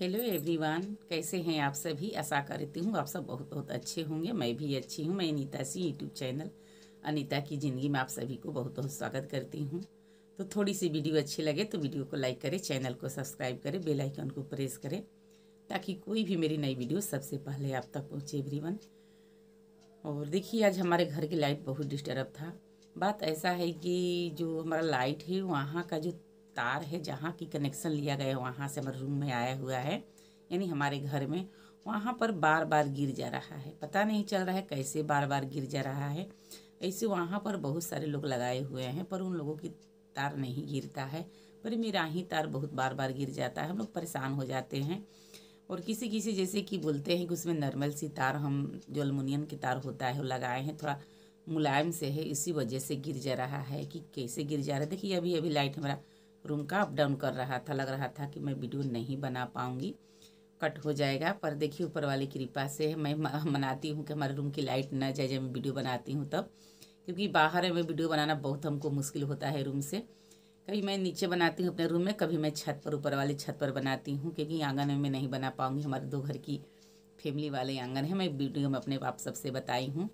hello everyone कैसे हैं आप सभी आशा करती हूँ आप सब बहुत बहुत अच्छे होंगे मैं भी अच्छी हूँ मैं अनीता सी यूट्यूब चैनल अनीता की ज़िंदगी में आप सभी को बहुत बहुत स्वागत करती हूँ तो थोड़ी सी वीडियो अच्छी लगे तो वीडियो को लाइक करें चैनल को सब्सक्राइब करें बेल आइकन को प्रेस करें ताकि कोई भी मेरी नई वीडियो सबसे पहले आप तक पहुँचे एवरी और देखिए आज हमारे घर की लाइट बहुत डिस्टर्ब था बात ऐसा है कि जो हमारा लाइट है वहाँ का जो तार है जहाँ की कनेक्शन लिया गया वहाँ से हमारे रूम में आया हुआ है यानी हमारे घर में वहाँ पर बार बार गिर जा रहा है पता नहीं चल रहा है कैसे बार बार गिर जा रहा है ऐसे वहाँ पर बहुत सारे लोग लगाए हुए हैं पर उन लोगों की तार नहीं गिरता है पर मेरा ही तार बहुत बार बार गिर जाता है हम लोग परेशान हो जाते हैं और किसी किसी जैसे कि बोलते हैं कि उसमें नॉर्मल सी तार हम जो अलमुनियम की तार होता है वो लगाए हैं थोड़ा मुलायम से है इसी वजह से गिर जा रहा है कि कैसे गिर जा रहा है देखिए अभी अभी लाइट हमारा रूम का अप डाउन कर रहा था लग रहा था कि मैं वीडियो नहीं बना पाऊंगी कट हो जाएगा पर देखिए ऊपर वाली कृपा से मैं मनाती हूँ कि हमारे रूम की लाइट ना जाए जब मैं वीडियो बनाती हूँ तब क्योंकि बाहर में वीडियो बनाना बहुत हमको मुश्किल होता है रूम से कभी मैं नीचे बनाती हूँ अपने रूम में कभी मैं छत पर ऊपर वाली छत पर बनाती हूँ क्योंकि आंगन में मैं नहीं बना पाऊँगी हमारे दो घर की फैमिली वाले आंगन है मैं वीडियो में अपने आप सबसे बताई हूँ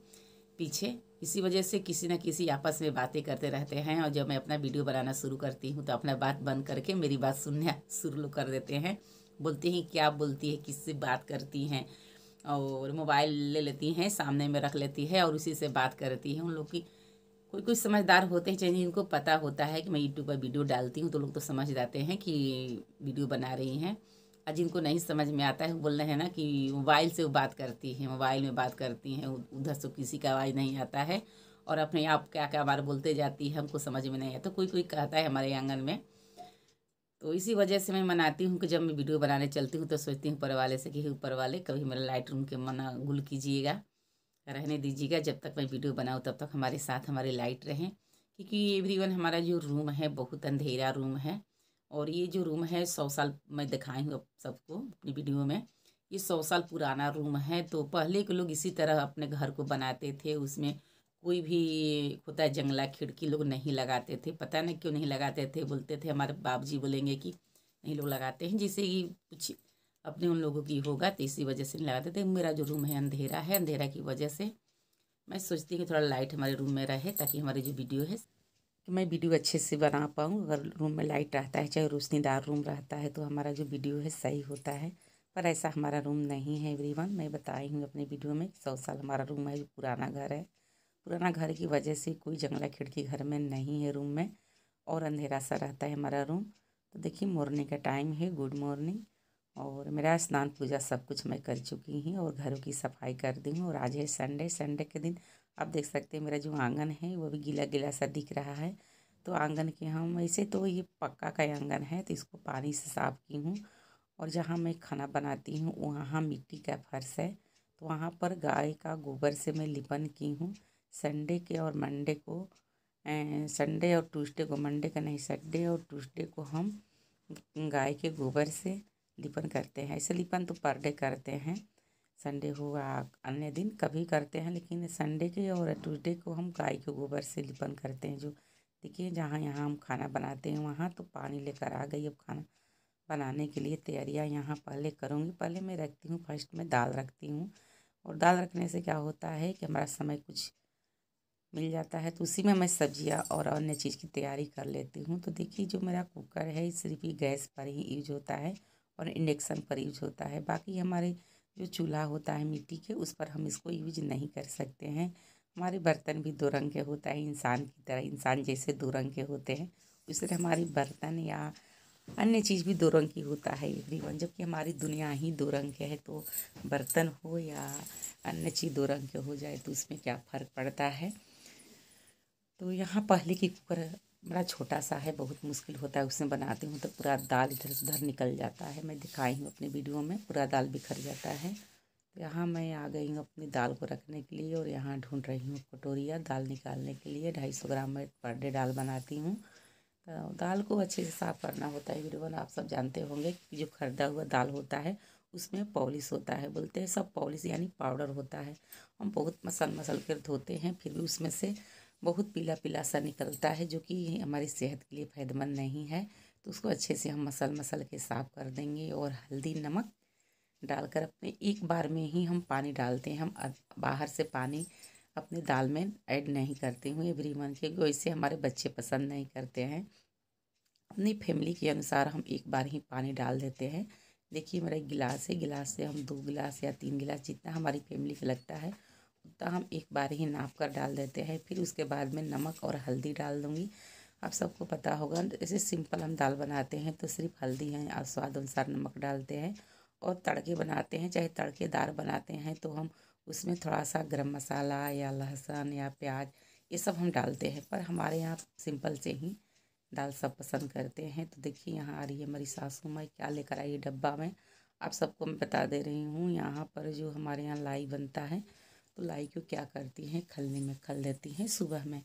पीछे इसी वजह से किसी न किसी आपस में बातें करते रहते हैं और जब मैं अपना वीडियो बनाना शुरू करती हूँ तो अपना बात बंद करके मेरी बात सुनना शुरू कर देते हैं बोलते हैं क्या बोलती है किससे बात करती हैं और मोबाइल ले लेती हैं सामने में रख लेती है और उसी से बात करती है उन लोग की कोई कोई समझदार होते हैं चाहे जिनको पता होता है कि मैं यूट्यूब पर वीडियो डालती हूँ तो लोग तो समझ जाते हैं कि वीडियो बना रही हैं और जिनको नहीं समझ में आता है वो बोल रहे हैं ना कि मोबाइल से वो बात करती हैं मोबाइल में बात करती हैं उधर से किसी का आवाज़ नहीं आता है और अपने आप क्या क्या बार बोलते जाती है हमको समझ में नहीं आता कोई कोई कहता है हमारे आंगन में तो इसी वजह से मैं मनाती हूँ कि जब मैं वीडियो बनाने चलती हूँ तो सोचती हूँ ऊपर वाले से कि ऊपर वाले कभी मेरा लाइट रूम के मना गुल कीजिएगा रहने दीजिएगा जब तक मैं वीडियो बनाऊँ तब तक हमारे साथ हमारे लाइट रहें क्योंकि एवरीवन हमारा जो रूम है बहुत अंधेरा रूम है और ये जो रूम है सौ साल मैं दिखाई हूँ सबको अपनी वीडियो में ये सौ साल पुराना रूम है तो पहले के लोग इसी तरह अपने घर को बनाते थे उसमें कोई भी होता है जंगला खिड़की लोग नहीं लगाते थे पता नहीं क्यों नहीं लगाते थे बोलते थे हमारे बाप जी बोलेंगे कि नहीं लोग लगाते हैं जिससे कि कुछ अपने उन लोगों की होगा तो इसी वजह से नहीं लगाते थे मेरा जो रूम है अंधेरा है अंधेरा की वजह से मैं सोचती हूँ कि थोड़ा लाइट हमारे रूम में रहे ताकि हमारी जो वीडियो है कि मैं वीडियो अच्छे से बना पाऊँ अगर रूम में लाइट रहता है चाहे रोशनीदार रूम रहता है तो हमारा जो वीडियो है सही होता है पर ऐसा हमारा रूम नहीं है एवरी मैं बताई हूँ अपने वीडियो में सौ साल हमारा रूम है जो पुराना घर है पुराना घर की वजह से कोई जंगला खिड़की घर में नहीं है रूम में और अंधेरा सा रहता है हमारा रूम तो देखिए मॉर्निंग का टाइम है गुड मॉर्निंग और मेरा स्नान पूजा सब कुछ मैं कर चुकी हूँ और घरों की सफाई कर दी हूँ और आज है संडे संडे के दिन आप देख सकते हैं मेरा जो आंगन है वो भी गीला गीला सा दिख रहा है तो आंगन के हम ऐसे तो ये पक्का का आंगन है तो इसको पानी से साफ की हूँ और जहाँ मैं खाना बनाती हूँ वहाँ मिट्टी का फर्श है तो वहाँ पर गाय का गोबर से मैं लिपन की हूँ संडे के और मंडे को संडे और ट्यूसडे को मंडे का नहीं संडे और ट्यूसडे को हम गाय के गोबर से लिपन करते हैं ऐसे लिपन तो पर डे करते हैं संडे हुआ अन्य दिन कभी करते हैं लेकिन संडे के और ट्यूजडे को हम गाय के गोबर से लिपन करते हैं जो देखिए जहाँ यहाँ हम खाना बनाते हैं वहाँ तो पानी लेकर आ गई अब खाना बनाने के लिए तैयारियाँ यहाँ पहले करूँगी पहले मैं रखती हूँ फर्स्ट में दाल रखती हूँ और दाल रखने से क्या होता है कि हमारा समय कुछ मिल जाता है तो उसी में मैं सब्जियाँ और अन्य चीज़ की तैयारी कर लेती हूँ तो देखिए जो मेरा कुकर है सिर्फ ही गैस पर ही यूज होता है और इंडक्शन पर यूज होता है बाकी हमारे जो चूल्हा होता है मिट्टी के उस पर हम इसको यूज नहीं कर सकते हैं हमारे बर्तन भी दो रंग के होता है इंसान की तरह इंसान जैसे दो रंग के होते हैं उस तरह हमारे बर्तन या अन्य चीज़ भी दो रंग की होता है एवरीवन जबकि हमारी दुनिया ही दो रंग के है तो बर्तन हो या अन्य चीज़ दो रंग के हो जाए तो उसमें क्या फ़र्क पड़ता है तो यहाँ पहले की कुकर बड़ा छोटा सा है बहुत मुश्किल होता है उसमें बनाती हूँ तो पूरा दाल इधर से उधर निकल जाता है मैं दिखाई हूँ अपने वीडियो में पूरा दाल बिखर जाता है यहाँ मैं आ गई हूँ अपनी दाल को रखने के लिए और यहाँ ढूंढ रही हूँ कटोरिया दाल निकालने के लिए ढाई सौ ग्राम मैं पर डे दाल बनाती हूँ तो दाल को अच्छे से साफ़ करना होता है वीडियो आप सब जानते होंगे कि जो खरीदा हुआ दाल होता है उसमें पॉलिश होता है बोलते हैं सब पॉलिश यानी पाउडर होता है हम बहुत मसल मसल कर धोते हैं फिर भी उसमें से बहुत पीला पीला सा निकलता है जो कि हमारी सेहत के लिए फ़ायदेमंद नहीं है तो उसको अच्छे से हम मसल मसल के साफ़ कर देंगे और हल्दी नमक डालकर अपने एक बार में ही हम पानी डालते हैं हम बाहर से पानी अपने दाल में ऐड नहीं करते हूँ एवरी मंथ क्योंकि इसे हमारे बच्चे पसंद नहीं करते हैं अपनी फैमिली के अनुसार हम एक बार ही पानी डाल देते हैं देखिए मेरा गिलास है गिलास से हम दो गिलास या तीन गिलास जितना हमारी फैमिली का लगता है तो हम एक बार ही नाप कर डाल देते हैं फिर उसके बाद में नमक और हल्दी डाल दूँगी आप सबको पता होगा ऐसे सिंपल हम दाल बनाते हैं तो सिर्फ हल्दी है और स्वाद अनुसार नमक डालते हैं और तड़के बनाते हैं चाहे तड़केदार बनाते हैं तो हम उसमें थोड़ा सा गरम मसाला या लहसुन या प्याज ये सब हम डालते हैं पर हमारे यहाँ सिंपल से ही दाल सब पसंद करते हैं तो देखिए यहाँ आ रही है मेरी सासू माँ क्या लेकर आई है डब्बा में आप सबको मैं बता दे रही हूँ यहाँ पर जो हमारे यहाँ लाई बनता है तो लाई को क्या करती हैं खलनी में खल देती हैं सुबह में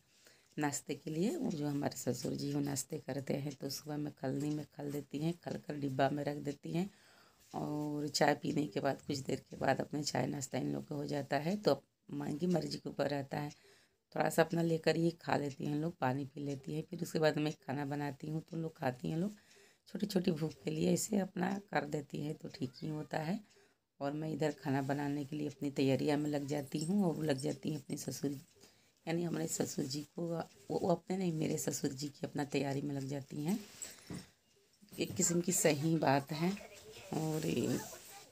नाश्ते के लिए वो जो हमारे ससुर जी वो नाश्ते करते हैं तो सुबह में खलनी में खल देती हैं खल कर डिब्बा में रख देती हैं और चाय पीने के बाद कुछ देर के बाद अपने चाय नाश्ता इन लोग का हो जाता है तो माँ की मर्जी के ऊपर रहता है थोड़ा सा अपना लेकर ये खा लेती हैं लोग पानी पी लेती हैं फिर उसके बाद मैं खाना बनाती हूँ तो लोग खाती हैं लोग छोटी छोटी भूख के लिए इसे अपना कर देती है तो ठीक ही होता है और मैं इधर खाना बनाने के लिए अपनी तैयारियाँ में लग जाती हूँ और लग जाती हैं अपनी ससुर यानी हमारे ससुर जी को वो, वो अपने नहीं मेरे ससुर जी की अपना तैयारी में लग जाती हैं एक किस्म की सही बात है और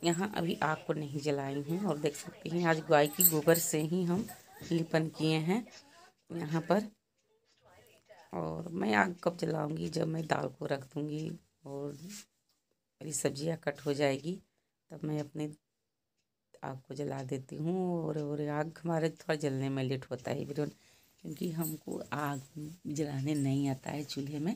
यहाँ अभी आग को नहीं जलाई हूँ और देख सकते हैं आज गाय की गोबर से ही हम लिपन किए हैं यहाँ पर और मैं आग कब जलाऊंगी जब मैं दाल को रख दूँगी और मेरी सब्जियाँ कट हो जाएगी तब मैं अपनी आग को जला देती हूँ और और आग हमारे थोड़ा जलने में लेट होता है बिरन क्योंकि हमको आग जलाने नहीं आता है चूल्हे में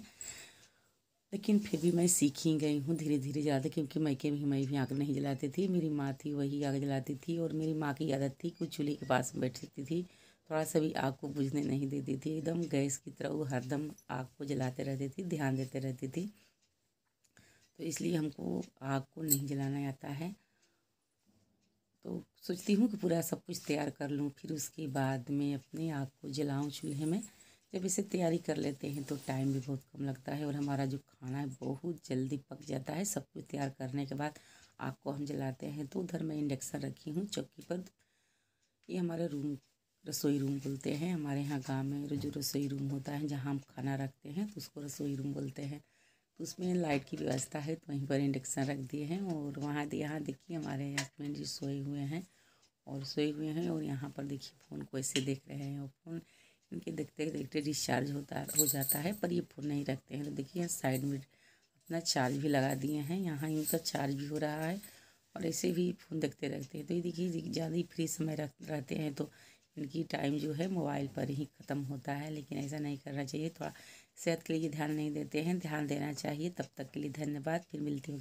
लेकिन फिर भी मैं सीख ही गई हूँ धीरे धीरे ज़्यादा क्योंकि मैके भी मैं भी आग नहीं जलाती थी मेरी माँ थी वही आग जलाती थी और मेरी माँ की आदत थी कि चूल्हे के पास में बैठ जाती थी थोड़ा सा भी आग को बुझने नहीं देती थी एकदम गैस की तरह वो हरदम आग को जलाते रहती थी ध्यान देते रहती थी तो इसलिए हमको आग को नहीं जलाना आता है तो सोचती हूँ कि पूरा सब कुछ तैयार कर लूँ फिर उसके बाद में अपने आग को जलाऊँ चूल्हे में जब इसे तैयारी कर लेते हैं तो टाइम भी बहुत कम लगता है और हमारा जो खाना है बहुत जल्दी पक जाता है सब कुछ तैयार करने के बाद आग को हम जलाते हैं तो उधर मैं इंडक्शन रखी हूँ चौकी पर ये हमारे रूम रसोई रूम बोलते हैं हमारे यहाँ गाँव में जो रसोई रूम होता है जहाँ हम खाना रखते हैं तो उसको रसोई रूम बोलते हैं उसमें लाइट की व्यवस्था है तो वहीं पर इंडक्शन रख दिए हैं और वहाँ यहाँ देखिए हमारे हस्बैंड जी सोए हुए हैं और सोए हुए हैं और यहाँ पर देखिए फ़ोन को ऐसे देख रहे हैं और फ़ोन इनके देखते देखते डिस्चार्ज होता हो जाता है पर ये फ़ोन नहीं रखते हैं तो देखिए साइड में अपना चार्ज भी लगा दिए हैं यहाँ इनका चार्ज भी हो रहा है और ऐसे भी फ़ोन देखते रहते हैं तो ये देखिए ज़्यादा ही फ्री समय रख रहते हैं तो इनकी टाइम जो है मोबाइल पर ही ख़त्म होता है लेकिन ऐसा नहीं करना चाहिए थोड़ा तो सेहत के लिए ध्यान नहीं देते हैं ध्यान देना चाहिए तब तक के लिए धन्यवाद फिर मिलती हूँ